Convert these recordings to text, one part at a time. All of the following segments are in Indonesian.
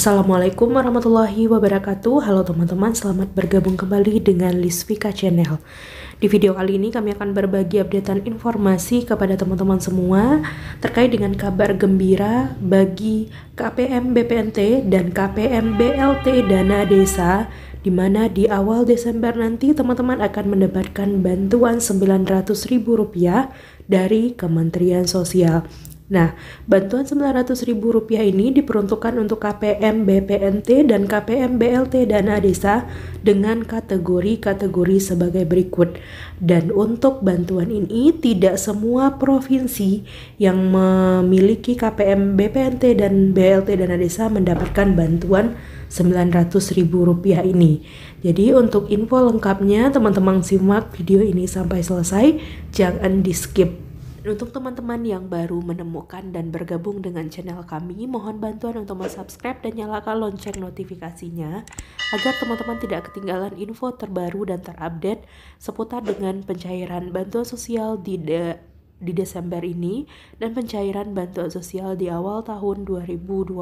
Assalamualaikum warahmatullahi wabarakatuh Halo teman-teman, selamat bergabung kembali dengan Lisvika Channel Di video kali ini kami akan berbagi updatean informasi kepada teman-teman semua Terkait dengan kabar gembira bagi KPM BPNT dan KPM BLT Dana Desa di mana di awal Desember nanti teman-teman akan mendapatkan bantuan Rp900.000 dari Kementerian Sosial. Nah, bantuan Rp900.000 ini diperuntukkan untuk KPM BPNT dan KPM BLT dana desa dengan kategori-kategori sebagai berikut. Dan untuk bantuan ini tidak semua provinsi yang memiliki KPM BPNT dan BLT dana desa mendapatkan bantuan Rp900.000 ini. Jadi untuk info lengkapnya teman-teman simak video ini sampai selesai, jangan di skip. Untuk teman-teman yang baru menemukan dan bergabung dengan channel kami, mohon bantuan untuk subscribe dan nyalakan lonceng notifikasinya agar teman-teman tidak ketinggalan info terbaru dan terupdate seputar dengan pencairan bantuan sosial di de di Desember ini dan pencairan bantuan sosial di awal tahun 2022.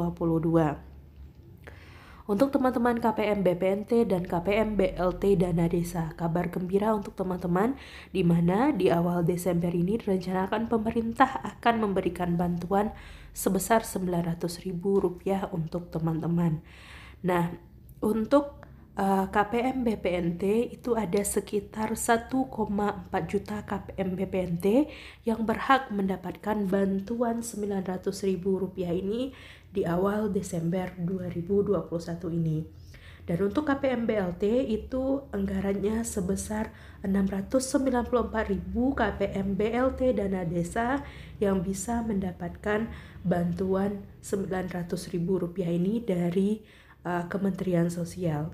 Untuk teman-teman KPM BPNT dan KPM BLT Dana Desa, kabar gembira untuk teman-teman di mana di awal Desember ini direncanakan pemerintah akan memberikan bantuan sebesar Rp900.000 untuk teman-teman. Nah, untuk Eh, KPM BPNT itu ada sekitar 1,4 juta KPM BPNT yang berhak mendapatkan bantuan Rp900.000 ini di awal Desember 2021 ini. Dan untuk KPM BLT itu anggarannya sebesar 694.000 KPM BLT dana desa yang bisa mendapatkan bantuan Rp900.000 ini dari eh, Kementerian Sosial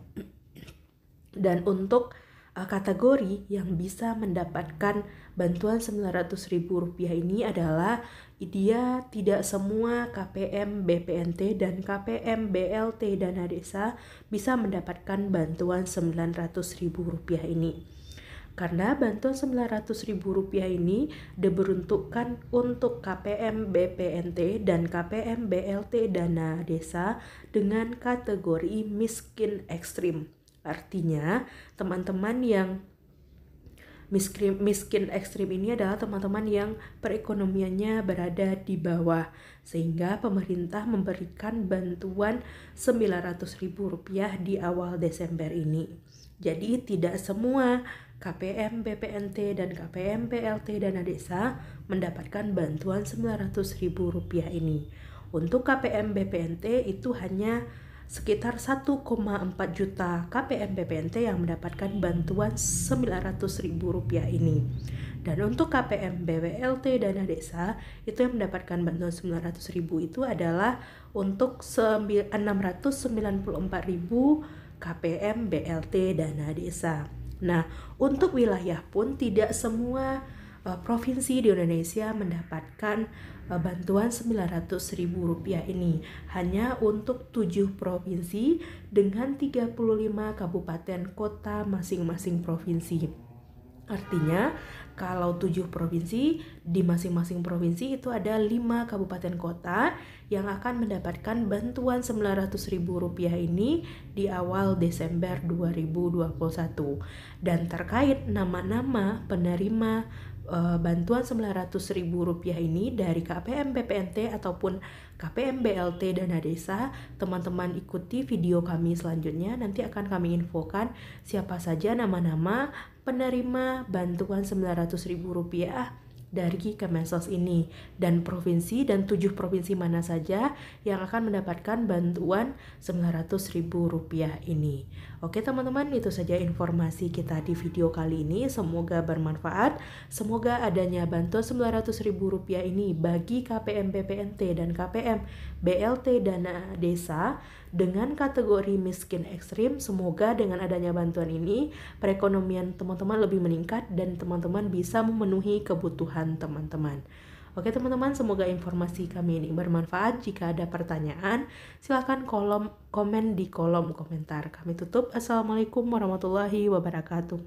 dan untuk uh, kategori yang bisa mendapatkan bantuan Rp900.000 ini adalah dia tidak semua KPM BPNT dan KPM BLT dana desa bisa mendapatkan bantuan Rp900.000 ini. Karena bantuan Rp900.000 ini diberuntukkan untuk KPM BPNT dan KPM BLT dana desa dengan kategori miskin ekstrim. Artinya, teman-teman yang miskin, miskin ekstrim ini adalah teman-teman yang perekonomiannya berada di bawah. Sehingga pemerintah memberikan bantuan Rp900.000 di awal Desember ini. Jadi tidak semua KPM, BPNT, dan KPM, PLT, dana desa mendapatkan bantuan Rp900.000 ini. Untuk KPM, BPNT itu hanya sekitar 1,4 juta KPM BPNT yang mendapatkan bantuan Rp900.000 ini. Dan untuk KPM BWLT Dana Desa itu yang mendapatkan bantuan Rp900.000 itu adalah untuk 694.000 KPM BLT Dana Desa. Nah, untuk wilayah pun tidak semua Eh, provinsi di Indonesia mendapatkan eh, bantuan Rp900.000 ini hanya untuk 7 provinsi dengan 35 kabupaten kota masing-masing provinsi. Artinya, kalau tujuh provinsi, di masing-masing provinsi itu ada lima kabupaten kota yang akan mendapatkan bantuan Rp900.000 ini di awal Desember 2021. Dan terkait nama-nama penerima Eh, bantuan bantuan rp ribu rupiah ini dari KPM BPNT ataupun KPM BLT Dana Desa, teman-teman ikuti video kami selanjutnya. Nanti akan kami infokan siapa saja nama-nama penerima bantuan rp ribu rupiah dari Kemensos ini dan provinsi dan tujuh provinsi mana saja yang akan mendapatkan bantuan Rp900.000 ini. Oke teman-teman, itu saja informasi kita di video kali ini. Semoga bermanfaat. Semoga adanya bantuan Rp900.000 ini bagi KPM PPNT dan KPM BLT dana desa dengan kategori miskin ekstrim. Semoga dengan adanya bantuan ini perekonomian teman-teman lebih meningkat dan teman-teman bisa memenuhi kebutuhan kesehatan teman-teman. Oke teman-teman, semoga informasi kami ini bermanfaat. Jika ada pertanyaan, silakan kolom komen di kolom komentar. Kami tutup. Assalamualaikum warahmatullahi wabarakatuh.